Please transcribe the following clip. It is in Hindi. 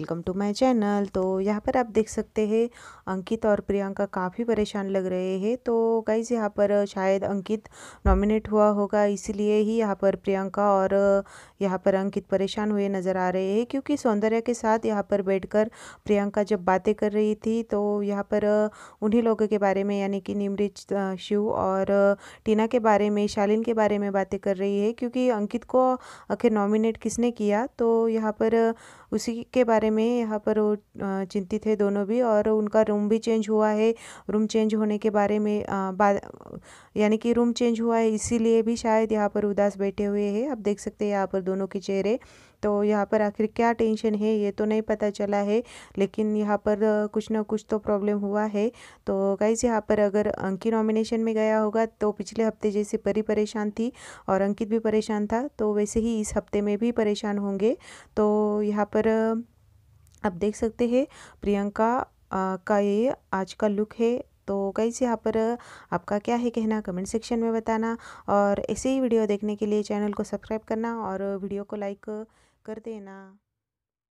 वेलकम टू माय चैनल तो यहाँ पर आप देख सकते हैं अंकित और प्रियंका काफ़ी परेशान लग रहे हैं तो गाइज यहाँ पर शायद अंकित नॉमिनेट हुआ होगा इसीलिए ही यहाँ पर प्रियंका और यहाँ पर अंकित परेशान हुए नज़र आ रहे हैं क्योंकि सौंदर्य के साथ यहाँ पर बैठकर प्रियंका जब बातें कर रही थी तो यहाँ पर उन्हीं लोगों के बारे में यानी कि निमरित शिव और टीना के बारे में शालिन के बारे में बातें कर रही है क्योंकि अंकित को आखिर नॉमिनेट किसने किया तो यहाँ पर उसी के बारे में यहाँ पर वो चिंतित है दोनों भी और उनका रूम भी चेंज हुआ है रूम चेंज होने के बारे में यानी कि रूम चेंज हुआ है इसीलिए भी शायद यहाँ पर उदास बैठे हुए हैं आप देख सकते हैं यहाँ पर दोनों के चेहरे तो यहाँ पर आखिर क्या टेंशन है ये तो नहीं पता चला है लेकिन यहाँ पर कुछ ना कुछ तो प्रॉब्लम हुआ है तो गाइज यहाँ पर अगर अंकित नॉमिनेशन में गया होगा तो पिछले हफ्ते जैसे परी परेशान थी और अंकित भी परेशान था तो वैसे ही इस हफ्ते में भी परेशान होंगे तो यहाँ पर आप देख सकते हैं प्रियंका का ये आज का लुक है तो कई से यहाँ पर आपका क्या है कहना कमेंट सेक्शन में बताना और ऐसे ही वीडियो देखने के लिए चैनल को सब्सक्राइब करना और वीडियो को लाइक कर देना